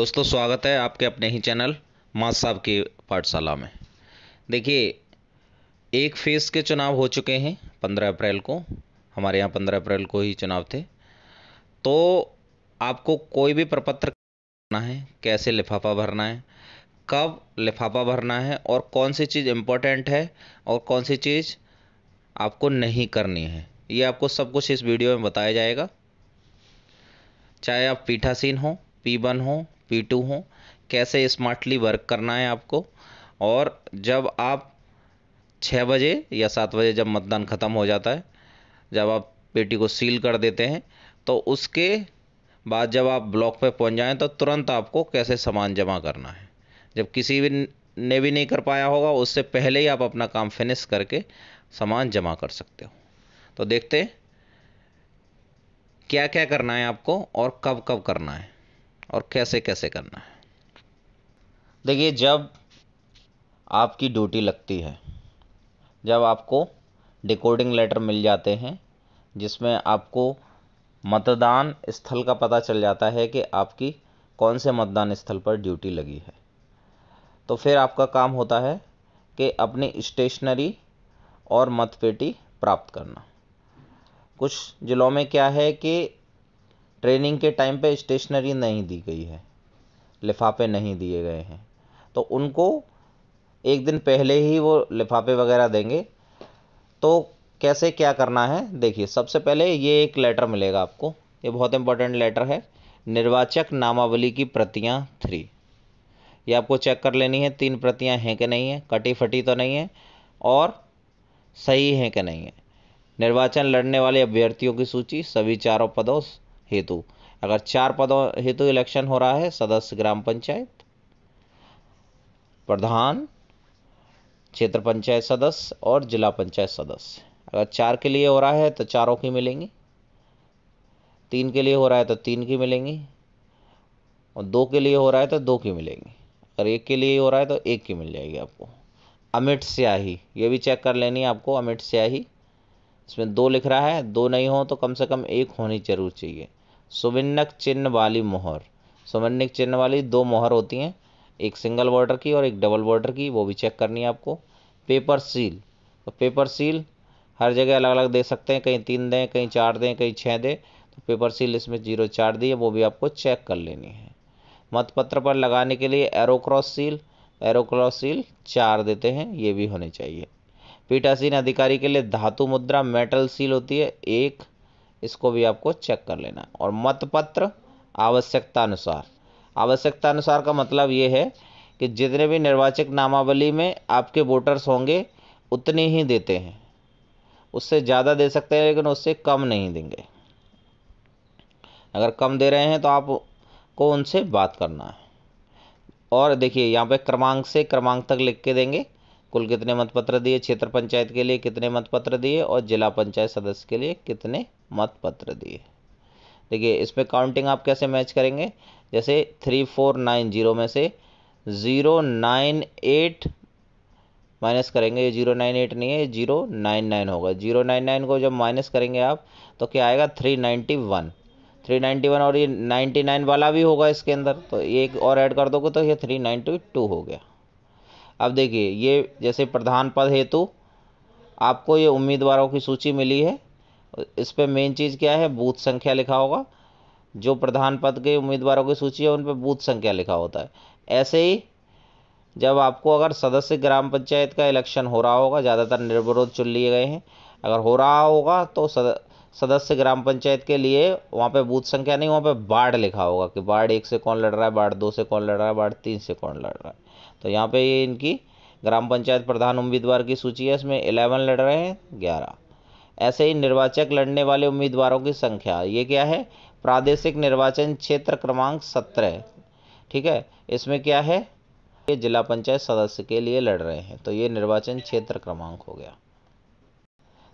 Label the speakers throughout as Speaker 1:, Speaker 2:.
Speaker 1: दोस्तों स्वागत है आपके अपने ही चैनल मां साहब की पाठशाला में देखिए एक फेज़ के चुनाव हो चुके हैं पंद्रह अप्रैल को हमारे यहाँ पंद्रह अप्रैल को ही चुनाव थे तो आपको कोई भी प्रपत्र करना है कैसे लिफाफा भरना है कब लिफाफा भरना है और कौन सी चीज़ इम्पोर्टेंट है और कौन सी चीज़ आपको नहीं करनी है ये आपको सब कुछ इस वीडियो में बताया जाएगा चाहे आप पीठासीन हो पी वन हो पी टू हों कैसे स्मार्टली वर्क करना है आपको और जब आप छः बजे या सात बजे जब मतदान ख़त्म हो जाता है जब आप पेटी को सील कर देते हैं तो उसके बाद जब आप ब्लॉक पे पहुंच जाएं तो तुरंत आपको कैसे सामान जमा करना है जब किसी भी ने भी नहीं कर पाया होगा उससे पहले ही आप अपना काम फिनिश करके सामान जमा कर सकते हो तो देखते हैं क्या क्या करना है आपको और कब कब करना है और कैसे कैसे करना है देखिए जब आपकी ड्यूटी लगती है जब आपको डिकोडिंग लेटर मिल जाते हैं जिसमें आपको मतदान स्थल का पता चल जाता है कि आपकी कौन से मतदान स्थल पर ड्यूटी लगी है तो फिर आपका काम होता है कि अपनी स्टेशनरी और मतपेटी प्राप्त करना कुछ ज़िलों में क्या है कि ट्रेनिंग के टाइम पे स्टेशनरी नहीं दी गई है लिफाफे नहीं दिए गए हैं तो उनको एक दिन पहले ही वो लिफाफे वगैरह देंगे तो कैसे क्या करना है देखिए सबसे पहले ये एक लेटर मिलेगा आपको ये बहुत इंपॉर्टेंट लेटर है निर्वाचक नामावली की प्रतियां थ्री ये आपको चेक कर लेनी है तीन प्रतियां हैं कि नहीं है कटी फटी तो नहीं है और सही हैं कि नहीं है निर्वाचन लड़ने वाले अभ्यर्थियों की सूची सभी चारों पदों हेतु अगर चार पदों हेतु इलेक्शन हो रहा है सदस्य ग्राम पंचायत प्रधान क्षेत्र पंचायत सदस्य और जिला पंचायत सदस्य अगर चार के लिए हो रहा है तो चारों की मिलेंगी तीन के लिए हो रहा है तो तीन की मिलेंगी और दो के लिए हो रहा है तो दो की मिलेंगी अगर एक के लिए हो रहा है तो एक की मिल जाएगी आपको अमिट स्याही ये भी चेक कर लेनी है आपको अमिट स्याही इसमें दो लिख रहा है दो नहीं हो तो कम से कम एक होनी जरूर चाहिए सुविन्नक चिन्ह वाली मोहर सुविन्नक चिन्ह वाली दो मोहर होती हैं एक सिंगल बॉर्डर की और एक डबल बॉर्डर की वो भी चेक करनी है आपको पेपर सील तो पेपर सील हर जगह अलग अलग दे सकते हैं कहीं तीन दें कहीं चार दें कहीं छः दें तो पेपर सील इसमें जीरो चार दी है वो भी आपको चेक कर लेनी है मतपत्र पर लगाने के लिए एरोक्रॉस सील एरोक्रॉस सील चार देते हैं ये भी होने चाहिए पीठासीन अधिकारी के लिए धातु मुद्रा मेटल सील होती है एक इसको भी आपको चेक कर लेना और मतपत्र आवश्यकता अनुसार आवश्यकता अनुसार का मतलब ये है कि जितने भी निर्वाचक नामावली में आपके वोटर्स होंगे उतने ही देते हैं उससे ज़्यादा दे सकते हैं लेकिन उससे कम नहीं देंगे अगर कम दे रहे हैं तो आप को उनसे बात करना है और देखिए यहाँ पे क्रमांक से क्रमांक तक लिख के देंगे कुल कितने मतपत्र दिए क्षेत्र पंचायत के लिए कितने मतपत्र दिए और जिला पंचायत सदस्य के लिए कितने मतपत्र दिए देखिए इसमें काउंटिंग आप कैसे मैच करेंगे जैसे थ्री फोर नाइन जीरो में से ज़ीरो नाइन एट माइनस करेंगे ये जीरो नाइन एट नहीं है जीरो नाइन नाइन होगा जीरो नाइन नाइन को जब माइनस करेंगे आप तो क्या आएगा three ninety one three ninety one और ये नाइन्टी नाइन वाला भी होगा इसके अंदर तो ये एक और ऐड कर दोगे तो ये थ्री नाइन्टी टू हो गया अब देखिए ये जैसे प्रधान पद हेतु आपको ये उम्मीदवारों की सूची मिली है इस पर मेन चीज़ क्या है बूथ संख्या लिखा होगा जो प्रधान पद के उम्मीदवारों की सूची है उन पर बूथ संख्या लिखा होता है ऐसे ही जब आपको अगर सदस्य ग्राम पंचायत का इलेक्शन हो रहा होगा ज़्यादातर निर्विरोध चुन लिए गए हैं अगर हो रहा होगा तो सदस्य ग्राम पंचायत के लिए वहाँ पे बूथ संख्या नहीं वहाँ पे बाढ़ लिखा होगा कि बाढ़ एक से कौन लड़ रहा है बाढ़ दो से कौन लड़ रहा है बाढ़ तीन से कौन लड़ रहा है तो यहाँ पे ये इनकी ग्राम पंचायत प्रधान उम्मीदवार की सूची है इसमें इलेवन लड़ रहे हैं ग्यारह ऐसे ही निर्वाचक लड़ने वाले उम्मीदवारों की संख्या ये क्या है प्रादेशिक निर्वाचन क्षेत्र क्रमांक सत्रह ठीक है इसमें क्या है ये जिला पंचायत सदस्य के लिए लड़ रहे हैं तो ये निर्वाचन क्षेत्र क्रमांक हो गया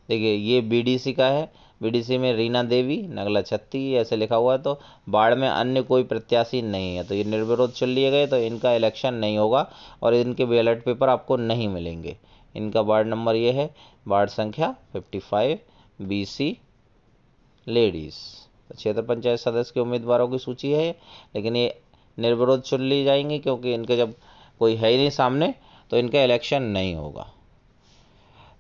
Speaker 1: देखिए ये बीडीसी का है बीडीसी में रीना देवी नगला छत्ती ऐसे लिखा हुआ है तो बाढ़ में अन्य कोई प्रत्याशी नहीं है तो ये निर्विरोध चुन लिए गए तो इनका इलेक्शन नहीं होगा और इनके बैलेट पेपर आपको नहीं मिलेंगे इनका वार्ड नंबर ये है वार्ड संख्या fifty five B C ladies क्षेत्र पंचायत सदस्य के उम्मीदवारों की सूची है लेकिन ये निर्विरोध चुन ली जाएंगी क्योंकि इनके जब कोई है ही नहीं सामने तो इनका इलेक्शन नहीं होगा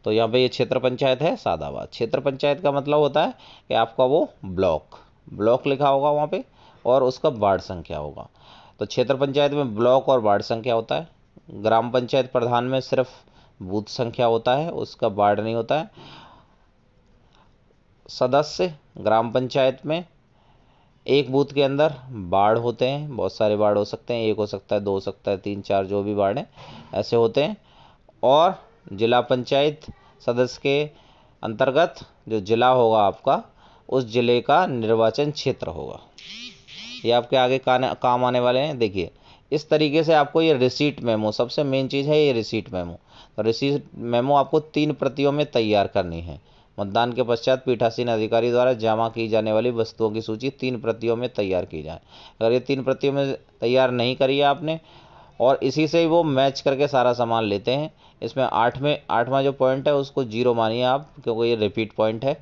Speaker 1: तो यहाँ पे ये क्षेत्र पंचायत है सादाबाद क्षेत्र पंचायत का मतलब होता है कि आपका वो ब्लॉक ब्लॉक लिखा होगा वहाँ पे और उसका वार्ड संख्या होगा तो क्षेत्र पंचायत में ब्लॉक और वार्ड संख्या होता है ग्राम पंचायत प्रधान में सिर्फ बूथ संख्या होता है उसका वार्ड नहीं होता है सदस्य ग्राम पंचायत में एक बूथ के अंदर बाढ़ होते हैं बहुत सारे बाढ़ हो सकते हैं एक हो सकता है दो हो सकता है तीन चार जो भी बाढ़ हैं ऐसे होते हैं और जिला पंचायत सदस्य के अंतर्गत जो जिला होगा आपका उस जिले का निर्वाचन क्षेत्र होगा ये आपके आगे काम आने वाले हैं देखिए इस तरीके से आपको ये रिसीट मेमो सबसे मेन चीज़ है ये रिसीट मेमो तो रिसीट मेमो आपको तीन प्रतियों में तैयार करनी है मतदान के पश्चात पीठासीन अधिकारी द्वारा जमा की जाने वाली वस्तुओं की सूची तीन प्रतियों में तैयार की जाए अगर ये तीन प्रतियों में तैयार नहीं करी है आपने और इसी से वो मैच करके सारा सामान लेते हैं इसमें आठवें आठवां जो पॉइंट है उसको जीरो मानिए आप क्योंकि ये रिपीट पॉइंट है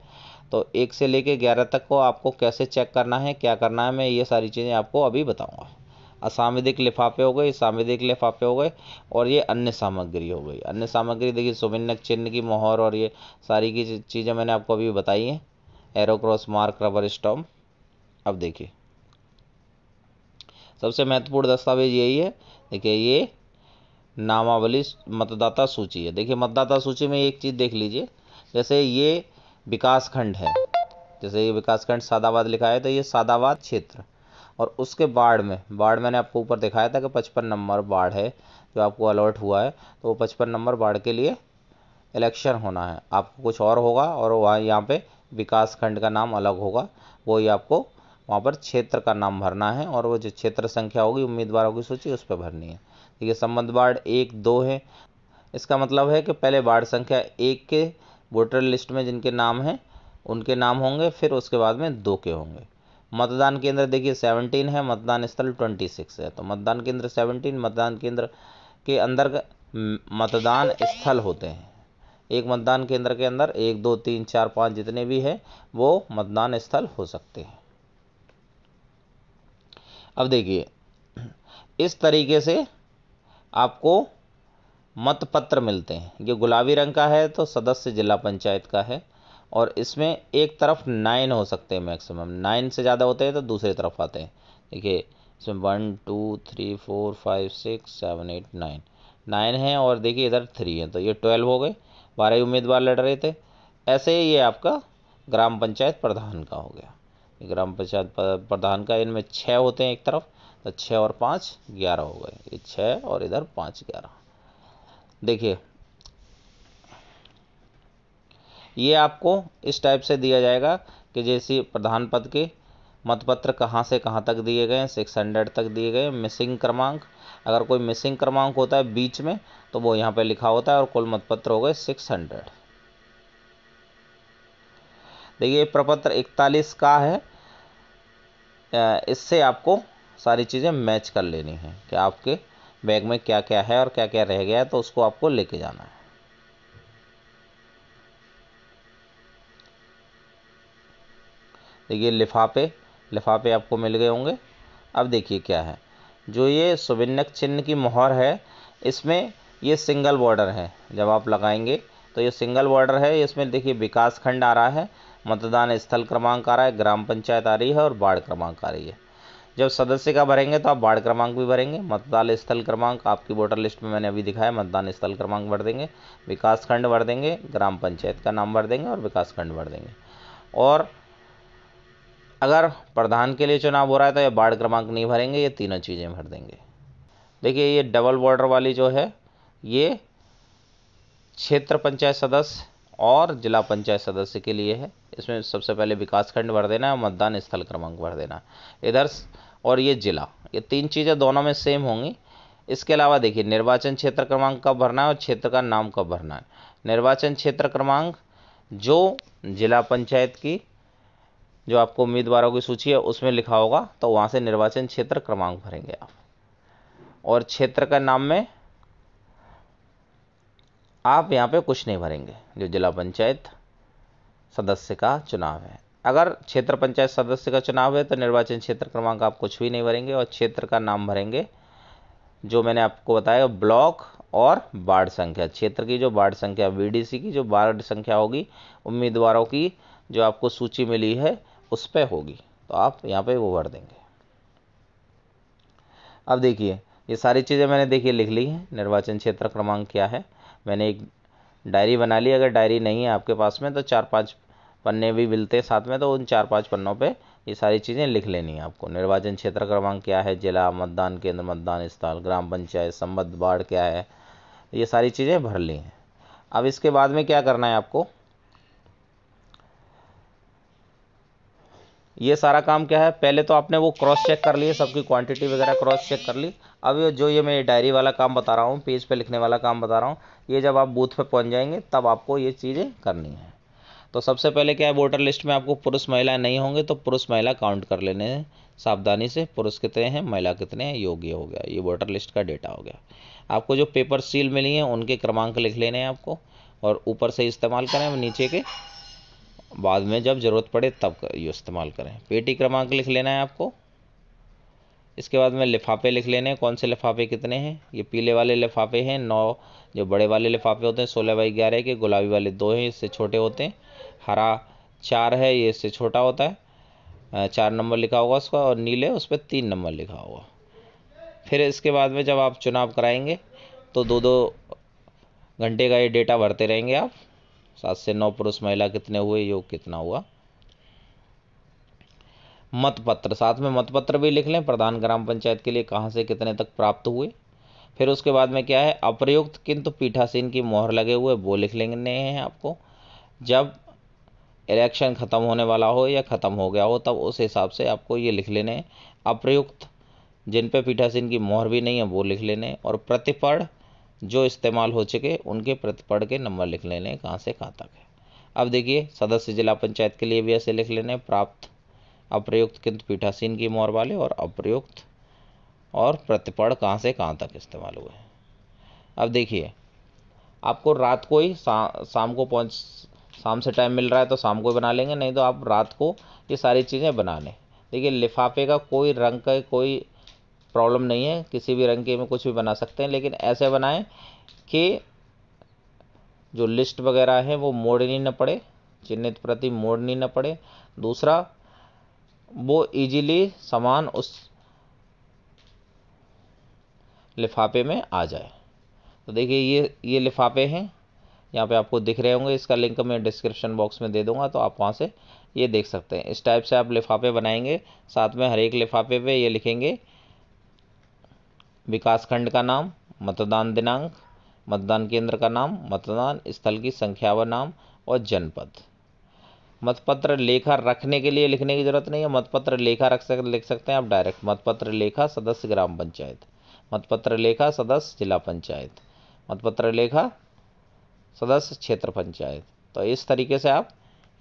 Speaker 1: तो एक से लेके ग्यारह तक को आपको कैसे चेक करना है क्या करना है मैं ये सारी चीज़ें आपको अभी बताऊँगा असामविधिक लिफाफे हो गए सामविधिक लिफाफे हो गए और ये अन्य सामग्री हो गई अन्य सामग्री देखिए सुविन्नक चिन्ह की मोहर और ये सारी की चीज़ें मैंने आपको अभी बताई हैं एरोक्रॉस मार्क रबर स्टॉम अब देखिए सबसे महत्वपूर्ण दस्तावेज यही है देखिए ये नामावली मतदाता सूची है देखिए मतदाता सूची में एक चीज़ देख लीजिए जैसे ये विकास खंड है जैसे ये विकास खंड सादाबाद लिखा है तो ये सादाबाद क्षेत्र और उसके बाढ़ में बाढ़ मैंने आपको ऊपर दिखाया था कि पचपन नंबर बाढ़ है जो आपको अलॉट हुआ है तो वो पचपन नंबर बाढ़ के लिए इलेक्शन होना है आपको कुछ और होगा और वहाँ यहाँ पे विकासखंड का नाम अलग होगा वही आपको वहाँ पर क्षेत्र का नाम भरना है और वो जो क्षेत्र संख्या होगी उम्मीदवारों की सूची उस पर भरनी है देखिए ये संबंध वार्ड एक दो है इसका मतलब है कि पहले वार्ड संख्या एक के वोटर लिस्ट में जिनके नाम हैं उनके नाम होंगे फिर उसके बाद में दो के होंगे मतदान केंद्र देखिए सेवनटीन है मतदान स्थल ट्वेंटी सिक्स है तो मतदान केंद्र सेवनटीन मतदान केंद्र के अंदर मतदान स्थल होते हैं एक मतदान केंद्र के अंदर एक दो तीन चार पाँच जितने भी हैं वो मतदान स्थल हो सकते हैं अब देखिए इस तरीके से आपको मतपत्र मिलते हैं ये गुलाबी रंग का है तो सदस्य जिला पंचायत का है और इसमें एक तरफ नाइन हो सकते हैं मैक्सिमम नाइन से ज़्यादा होते हैं तो दूसरी तरफ आते हैं देखिए इसमें one two three four five six seven eight nine nine है और देखिए इधर थ्री है तो ये ट्वेल्व हो गए बारह उम्मीदवार लड़ रहे थे ऐसे ये आपका ग्राम पंचायत प्रधान का हो गया ग्राम पंचायत प्रधान का इनमें छः होते हैं एक तरफ तो छः और पाँच ग्यारह हो गए ये छः और इधर पाँच ग्यारह देखिए ये आपको इस टाइप से दिया जाएगा कि जैसे प्रधान पद के मतपत्र कहाँ से कहाँ तक दिए गए सिक्स हंड्रेड तक दिए गए मिसिंग क्रमांक अगर कोई मिसिंग क्रमांक होता है बीच में तो वो यहाँ पे लिखा होता है और कुल मतपत्र हो गए सिक्स हंड्रेड देखिए प्रपत्र इकतालीस का है इससे आपको सारी चीज़ें मैच कर लेनी है कि आपके बैग में क्या क्या है और क्या क्या रह गया है तो उसको आपको लेके जाना है देखिए लिफाफे लिफाफे आपको मिल गए होंगे अब देखिए क्या है जो ये सुविन्यक चिन्ह की मोहर है इसमें ये सिंगल बॉर्डर है जब आप लगाएंगे तो ये सिंगल बॉर्डर है इसमें देखिए विकास खंड आ रहा है मतदान स्थल क्रमांक आ रहा है ग्राम पंचायत आ रही है और वार्ड क्रमांक आ रही है जब सदस्य का भरेंगे तो आप वार्ड क्रमांक भी भरेंगे मतदान स्थल क्रमांक आपकी वोटर लिस्ट में मैंने अभी दिखाया मतदान स्थल क्रमांक भर देंगे विकास खंड भर देंगे ग्राम पंचायत का नाम भर देंगे और विकास खंड भर देंगे और अगर प्रधान के लिए चुनाव हो रहा है तो ये वार्ड क्रमांक नहीं भरेंगे ये तीनों चीज़ें भर देंगे देखिए ये डबल बॉर्डर वाली जो है ये क्षेत्र पंचायत सदस्य और जिला पंचायत सदस्य के लिए है इसमें सबसे पहले विकासखंड भर देना है मतदान स्थल क्रमांक भर देना इधर और ये जिला ये तीन चीज़ें दोनों में सेम होंगी इसके अलावा देखिए निर्वाचन क्षेत्र क्रमांक कब भरना है और क्षेत्र का नाम कब भरना है निर्वाचन क्षेत्र क्रमांक जो जिला पंचायत की जो आपको उम्मीदवारों की सूची है उसमें लिखा होगा तो वहाँ से निर्वाचन क्षेत्र क्रमांक भरेंगे आप और क्षेत्र का नाम में आप यहाँ पे कुछ नहीं भरेंगे जो जिला पंचायत सदस्य का चुनाव है अगर क्षेत्र पंचायत सदस्य का चुनाव है तो निर्वाचन क्षेत्र क्रमांक आप कुछ भी नहीं भरेंगे और क्षेत्र का नाम भरेंगे जो मैंने आपको बताया ब्लॉक और वार्ड संख्या क्षेत्र की जो वार्ड संख्या वीडीसी की जो वार्ड संख्या होगी उम्मीदवारों की जो आपको सूची मिली है उस पर होगी तो आप यहाँ पे वो भर देंगे अब देखिए ये सारी चीज़ें मैंने देखिए लिख ली हैं निर्वाचन क्षेत्र क्रमांक क्या है मैंने एक डायरी बना ली अगर डायरी नहीं है आपके पास में तो चार पाँच पन्ने भी मिलते हैं साथ में तो उन चार पाँच पन्नों पर ये सारी चीज़ें लिख लेनी है आपको निर्वाचन क्षेत्र क्रमांक क्या है जिला मतदान केंद्र मतदान स्थल ग्राम पंचायत संबद्ध वार्ड क्या है ये सारी चीज़ें भर ली हैं अब इसके बाद में क्या करना है आपको ये सारा काम क्या है पहले तो आपने वो क्रॉस चेक कर लिए सबकी क्वांटिटी वगैरह क्रॉस चेक कर ली अब ये जो ये मैं डायरी वाला काम बता रहा हूँ पेज पे लिखने वाला काम बता रहा हूँ ये जब आप बूथ पे पहुँच जाएंगे तब आपको ये चीज़ें करनी है तो सबसे पहले क्या है वोटर लिस्ट में आपको पुरुष महिला नहीं होंगे तो पुरुष महिला काउंट कर लेने हैं सावधानी से पुरुष कितने हैं महिला कितने हैं योग्य हो गया ये वोटर लिस्ट का डेटा हो गया आपको जो पेपर सील मिली है उनके क्रमांक लिख लेने हैं आपको और ऊपर से इस्तेमाल करें नीचे के बाद में जब ज़रूरत पड़े तब ये इस्तेमाल करें पेटी क्रमांक लिख लेना है आपको इसके बाद में लिफाफे लिख लेने हैं कौन से लिफाफे कितने हैं ये पीले वाले लिफाफे हैं नौ जो बड़े वाले लिफाफे होते हैं सोलह बाई ग्यारह के गुलाबी वाले दो हैं इससे छोटे होते हैं हरा चार है ये इससे छोटा होता है चार नंबर लिखा होगा उसका और नीले उस पर तीन नंबर लिखा होगा फिर इसके बाद में जब आप चुनाव कराएंगे तो दो दो घंटे का ये डेटा भरते रहेंगे आप सात से नौ पुरुष महिला कितने हुए योग कितना हुआ मतपत्र साथ में मतपत्र भी लिख लें प्रधान ग्राम पंचायत के लिए कहाँ से कितने तक प्राप्त हुए फिर उसके बाद में क्या है अप्रयुक्त किंतु पीठासीन की मोहर लगे हुए वो लिख लेंगे हैं आपको जब इलेक्शन ख़त्म होने वाला हो या ख़त्म हो गया हो तब उस हिसाब से आपको ये लिख लेने अप्रयुक्त जिन पे पीठासीन की मोहर भी नहीं है वो लिख लेने और प्रतिपढ़ जो इस्तेमाल हो चुके उनके प्रतिपढ़ के नंबर लिख लेने कहाँ से कहाँ तक है अब देखिए सदस्य जिला पंचायत के लिए भी ऐसे लिख लेने प्राप्त अप्रयुक्त किंतु पीठासीन की मोहर वाले और अप्रयुक्त और प्रतिपढ़ कहाँ से कहाँ तक इस्तेमाल हुए अब देखिए आपको रात को ही शा, शाम को पहुँच शाम से टाइम मिल रहा है तो शाम को बना लेंगे नहीं तो आप रात को ये सारी चीज़ें बना लें देखिए लिफाफे का कोई रंग का कोई प्रॉब्लम नहीं है किसी भी रंग के में कुछ भी बना सकते हैं लेकिन ऐसे बनाएं कि जो लिस्ट वगैरह है वो मोड़नी ना पड़े चिन्हित प्रति मोड़नी ना पड़े दूसरा वो इजीली सामान उस लिफाफे में आ जाए तो देखिए ये ये लिफाफे हैं यहाँ पे आपको दिख रहे होंगे इसका लिंक मैं डिस्क्रिप्शन बॉक्स में दे दूंगा तो आप वहाँ से ये देख सकते हैं इस टाइप से आप लिफाफे बनाएंगे साथ में हर एक लिफाफे पे ये लिखेंगे विकास खंड का नाम मतदान दिनांक मतदान केंद्र का नाम मतदान स्थल की संख्या व नाम और जनपद मतपत्र लेखा रखने के लिए लिखने की जरूरत नहीं है मतपत्र लेखा रख सक लिख सकते हैं आप डायरेक्ट मतपत्र लेखा सदस्य ग्राम पंचायत मतपत्र लेखा सदस्य जिला पंचायत मतपत्र लेखा सदस्य क्षेत्र पंचायत तो इस तरीके से आप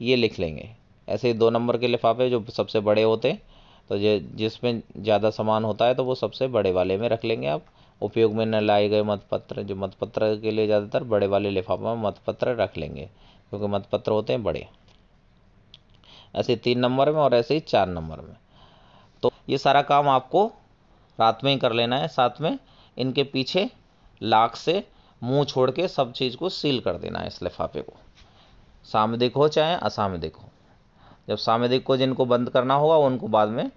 Speaker 1: ये लिख लेंगे ऐसे ही दो नंबर के लिफाफे जो सबसे बड़े होते हैं तो जो जिसमें ज़्यादा सामान होता है तो वो सबसे बड़े वाले में रख लेंगे आप उपयोग में न लाए गए मतपत्र जो मतपत्र के लिए ज़्यादातर बड़े वाले लिफाफे में मतपत्र रख लेंगे क्योंकि मतपत्र होते हैं बड़े ऐसे तीन नंबर में और ऐसे ही चार नंबर में तो ये सारा काम आपको रात में ही कर लेना है साथ में इनके पीछे लाख से मुंह छोड़ के सब चीज़ को सील कर देना है इस लिफाफे को सामयिक हो चाहे असामदिक हो जब सामयिक को जिनको बंद करना होगा उनको बाद में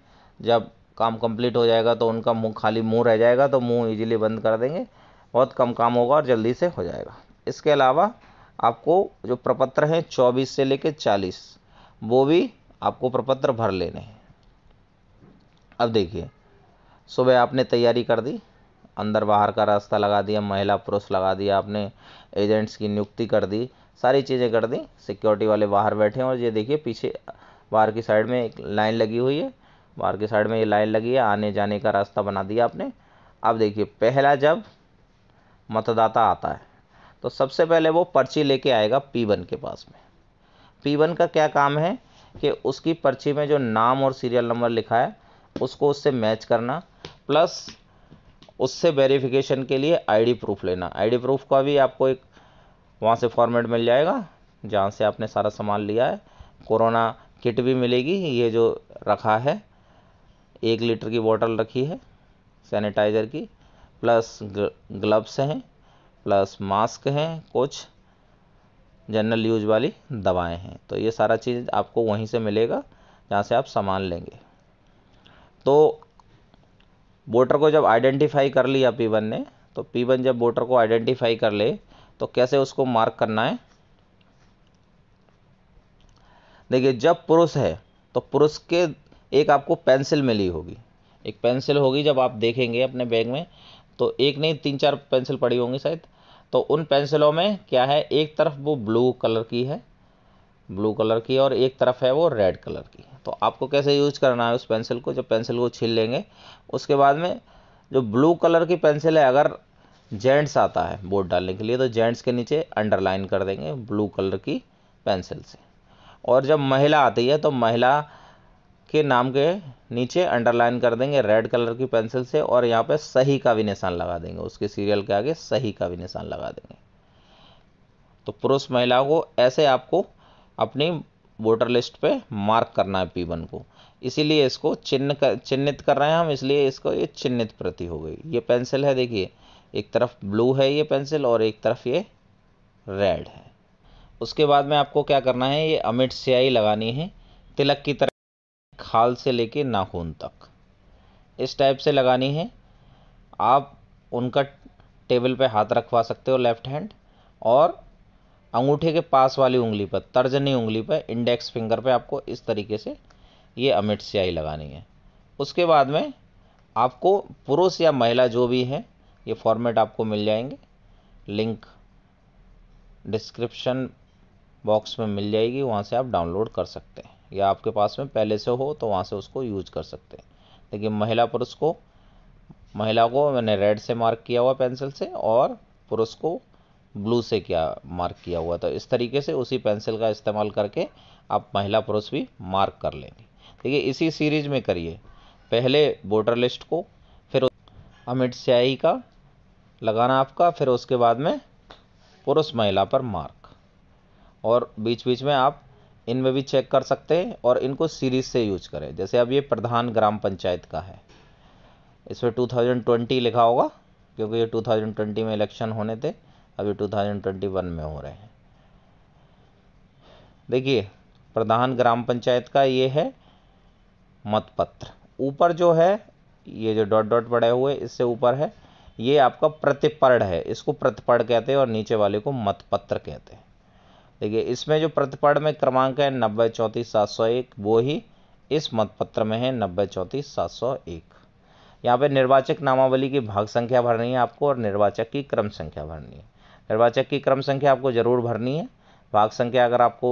Speaker 1: जब काम कंप्लीट हो जाएगा तो उनका मुंह खाली मुंह रह जाएगा तो मुंह इजीली बंद कर देंगे बहुत कम काम होगा और जल्दी से हो जाएगा इसके अलावा आपको जो प्रपत्र हैं चौबीस से लेकर चालीस वो भी आपको प्रपत्र भर लेने हैं अब देखिए सुबह आपने तैयारी कर दी अंदर बाहर का रास्ता लगा दिया महिला पुरुष लगा दिया आपने एजेंट्स की नियुक्ति कर दी सारी चीज़ें कर दी सिक्योरिटी वाले बाहर बैठे हैं और ये देखिए पीछे बाहर की साइड में एक लाइन लगी हुई है बाहर की साइड में ये लाइन लगी है आने जाने का रास्ता बना दिया आपने अब देखिए पहला जब मतदाता आता है तो सबसे पहले वो पर्ची लेके आएगा पी वन के पास में पी वन का क्या काम है कि उसकी पर्ची में जो नाम और सीरियल नंबर लिखा है उसको उससे मैच करना प्लस उससे वेरिफिकेशन के लिए आईडी प्रूफ लेना आईडी प्रूफ का भी आपको एक वहाँ से फॉर्मेट मिल जाएगा जहाँ से आपने सारा सामान लिया है कोरोना किट भी मिलेगी ये जो रखा है एक लीटर की बोतल रखी है सैनिटाइज़र की प्लस ग्लव्स हैं प्लस मास्क हैं कुछ जनरल यूज वाली दवाएं हैं तो ये सारा चीज़ आपको वहीं से मिलेगा जहाँ से आप सामान लेंगे तो वोटर को जब आइडेंटिफाई कर लिया पी वन ने तो पी वन जब वोटर को आइडेंटिफाई कर ले तो कैसे उसको मार्क करना है देखिए जब पुरुष है तो पुरुष के एक आपको पेंसिल मिली होगी एक पेंसिल होगी जब आप देखेंगे अपने बैग में तो एक नहीं तीन चार पेंसिल पड़ी होंगी शायद तो उन पेंसिलों में क्या है एक तरफ वो ब्लू कलर की है ब्लू कलर की और एक तरफ है वो रेड कलर की तो आपको कैसे यूज करना है उस पेंसिल को जब पेंसिल को छील लेंगे उसके बाद में जो ब्लू कलर की पेंसिल है अगर जेंट्स आता है बोर्ड डालने के लिए तो जेंट्स के नीचे अंडरलाइन कर देंगे ब्लू कलर की पेंसिल से और जब महिला आती है तो महिला के नाम के नीचे अंडरलाइन कर देंगे रेड कलर की पेंसिल से और यहाँ पे सही का भी निशान लगा देंगे उसके सीरियल के आगे सही का भी निशान लगा देंगे तो पुरुष महिला को ऐसे आपको अपनी वोटर लिस्ट पे मार्क करना है पी वन को इसीलिए इसको चिन्ह कर चिन्हित कर रहे हैं हम इसलिए इसको ये चिन्हित प्रति हो गई ये पेंसिल है देखिए एक तरफ ब्लू है ये पेंसिल और एक तरफ ये रेड है उसके बाद में आपको क्या करना है ये अमिट स्याही लगानी है तिलक की तरह खाल से लेके नाखून तक इस टाइप से लगानी है आप उनका टेबल पे हाथ रखवा सकते हो लेफ्ट हैंड और अंगूठे के पास वाली उंगली पर तर्जनी उंगली पर इंडेक्स फिंगर पे आपको इस तरीके से ये अमिट स्याही लगानी है उसके बाद में आपको पुरुष या महिला जो भी है ये फॉर्मेट आपको मिल जाएंगे लिंक डिस्क्रिप्शन बॉक्स में मिल जाएगी वहाँ से आप डाउनलोड कर सकते हैं या आपके पास में पहले से हो तो वहाँ से उसको यूज कर सकते हैं देखिए महिला पुरुष को महिला को मैंने रेड से मार्क किया हुआ पेंसिल से और पुरुष को ब्लू से क्या मार्क किया हुआ था इस तरीके से उसी पेंसिल का इस्तेमाल करके आप महिला पुरुष भी मार्क कर लेंगे देखिए इसी सीरीज में करिए पहले बॉर्डर लिस्ट को फिर अमिट स्याही का लगाना आपका फिर उसके बाद में पुरुष महिला पर मार्क और बीच बीच में आप इनमें भी चेक कर सकते हैं और इनको सीरीज से यूज करें जैसे अब ये प्रधान ग्राम पंचायत का है इसमें 2020 लिखा होगा क्योंकि ये 2020 में इलेक्शन होने थे अभी टू थाउजेंड ट्वेंटी वन में हो रहे हैं देखिए प्रधान ग्राम पंचायत का ये है मतपत्र ऊपर जो है ये जो डॉट डॉट पड़े हुए इससे ऊपर है ये आपका प्रतिपर्ण है इसको प्रतिपर्ण कहते हैं और नीचे वाले को मतपत्र कहते हैं देखिए इसमें जो प्रतिपर्ण में क्रमांक है नब्बे चौंतीस सात सौ एक वो ही इस मतपत्र में है नब्बे चौंतीस सात सौ एक यहाँ पर निर्वाचक नामावली की भाग संख्या भरनी है आपको और निर्वाचक की क्रम संख्या भरनी है निर्वाचक की क्रम संख्या आपको ज़रूर भरनी है भाग संख्या अगर आपको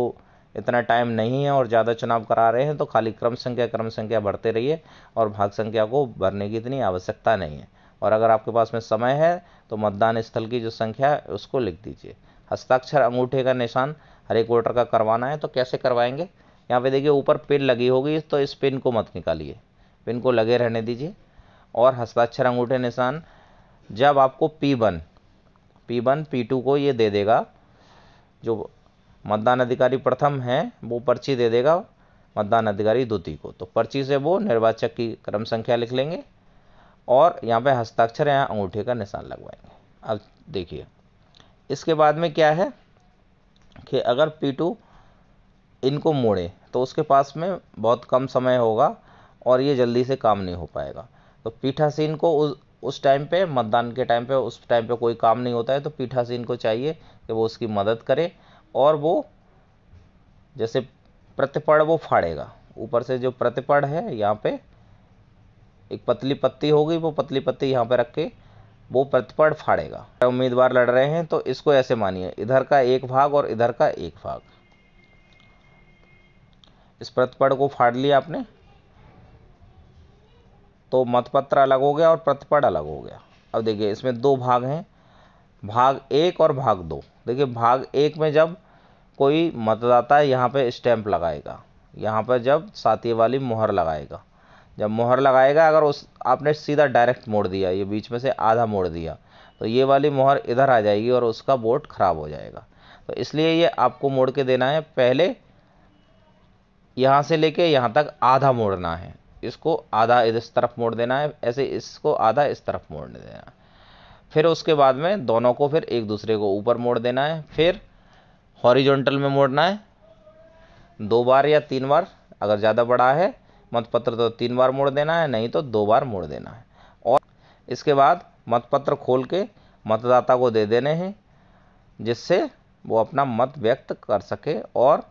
Speaker 1: इतना टाइम नहीं है और ज़्यादा चुनाव करा रहे हैं तो खाली क्रम संख्या क्रम संख्या बढ़ते रहिए और भाग संख्या को भरने की इतनी आवश्यकता नहीं है और अगर आपके पास में समय है तो मतदान स्थल की जो संख्या है उसको लिख दीजिए हस्ताक्षर अंगूठे का निशान हर एक वोटर का करवाना है तो कैसे करवाएंगे यहाँ पे देखिए ऊपर पिन लगी होगी तो इस पिन को मत निकालिए पिन को लगे रहने दीजिए और हस्ताक्षर अंगूठे निशान जब आपको P one P one P two को ये दे देगा जो मतदान अधिकारी प्रथम है वो पर्ची दे देगा मतदान अधिकारी द्वितीय को तो पर्ची से वो निर्वाचक की क्रम संख्या लिख लेंगे और यहाँ पे हस्ताक्षर यहाँ अंगूठे का निशान लगवाएंगे अब देखिए इसके बाद में क्या है कि अगर पी टू इनको मोड़े तो उसके पास में बहुत कम समय होगा और ये जल्दी से काम नहीं हो पाएगा तो पीठासीन को उस टाइम पे मतदान के टाइम पे उस टाइम पे कोई काम नहीं होता है तो पीठासीन को चाहिए कि वो उसकी मदद करे और वो जैसे प्रतिपड़ वो फाड़ेगा ऊपर से जो प्रतिपड़ है यहाँ पे एक पतली पत्ती होगी वो पतली पत्ती यहाँ पे रख के वो प्रतिपड़ फाड़ेगा उम्मीदवार लड़ रहे हैं तो इसको ऐसे मानिए इधर का एक भाग और इधर का एक भाग इस प्रतिपड़ को फाड़ लिया आपने तो मतपत्र अलग हो गया और प्रतिपद अलग हो गया अब देखिए इसमें दो भाग हैं भाग एक और भाग दो देखिए भाग एक में जब कोई मतदाता यहाँ पे स्टैंप लगाएगा यहाँ पर जब साथी वाली मोहर लगाएगा जब मोहर लगाएगा अगर उस आपने सीधा डायरेक्ट मोड़ दिया ये बीच में से आधा मोड़ दिया तो ये वाली मोहर इधर आ जाएगी और उसका वोट ख़राब हो जाएगा तो इसलिए ये आपको मोड़ के देना है पहले यहाँ से लेके यहाँ तक आधा मोड़ना है इसको आधा इस तरफ मोड़ देना है ऐसे इसको आधा इस तरफ मोड़ देना फिर उसके बाद में दोनों को फिर एक दूसरे को ऊपर मोड़ देना है फिर हॉरिजॉन्टल में मोड़ना है दो बार या तीन बार अगर ज़्यादा बड़ा है मतपत्र तो तीन बार मोड़ देना है नहीं तो दो बार मोड़ देना है और इसके बाद मतपत्र खोल के मतदाता को दे देने हैं जिससे वो अपना मत व्यक्त कर सके और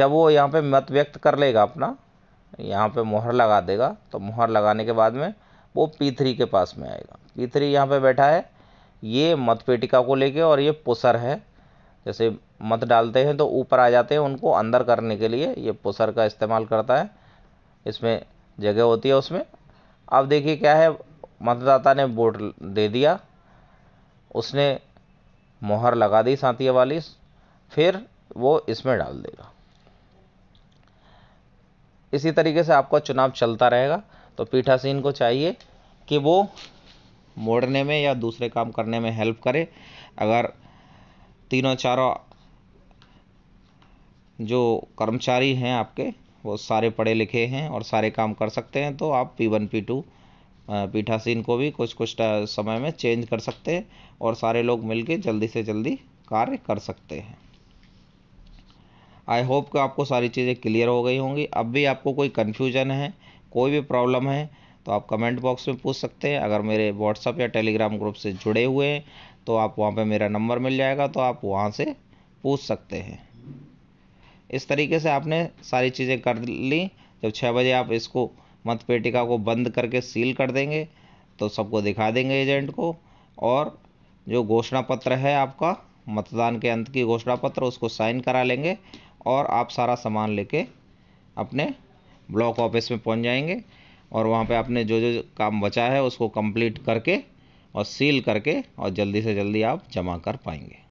Speaker 1: जब वो यहाँ पे मत व्यक्त कर लेगा अपना यहाँ पे मोहर लगा देगा तो मोहर लगाने के बाद में वो पी के पास में आएगा पी थ्री यहाँ पर बैठा है ये मतपेटिका को लेके और ये पुसर है जैसे मत डालते हैं तो ऊपर आ जाते हैं उनको अंदर करने के लिए ये पुसर का इस्तेमाल करता है इसमें जगह होती है उसमें अब देखिए क्या है मतदाता ने वोट दे दिया उसने मोहर लगा दी सातिया वाली फिर वो इसमें डाल देगा इसी तरीके से आपका चुनाव चलता रहेगा तो पीठासीन को चाहिए कि वो मोड़ने में या दूसरे काम करने में हेल्प करे अगर तीनों चारों जो कर्मचारी हैं आपके वो सारे पढ़े लिखे हैं और सारे काम कर सकते हैं तो आप पी वन पी टू पीठासीन को भी कुछ कुछ समय में चेंज कर सकते हैं और सारे लोग मिलके जल्दी से जल्दी कार्य कर सकते हैं आई होप कि आपको सारी चीज़ें क्लियर हो गई होंगी अब भी आपको कोई कन्फ्यूजन है कोई भी प्रॉब्लम है तो आप कमेंट बॉक्स में पूछ सकते हैं अगर मेरे व्हाट्सअप या टेलीग्राम ग्रुप से जुड़े हुए हैं तो आप वहाँ पे मेरा नंबर मिल जाएगा तो आप वहाँ से पूछ सकते हैं इस तरीके से आपने सारी चीज़ें कर ली जब छः बजे आप इसको मत पेटिका को बंद करके सील कर देंगे तो सबको दिखा देंगे एजेंट को और जो घोषणा पत्र है आपका मतदान के अंत की घोषणा पत्र उसको साइन करा लेंगे और आप सारा सामान लेके अपने ब्लॉक ऑफिस में पहुंच जाएंगे और वहाँ पे आपने जो जो काम बचा है उसको कंप्लीट करके और सील करके और जल्दी से जल्दी आप जमा कर पाएंगे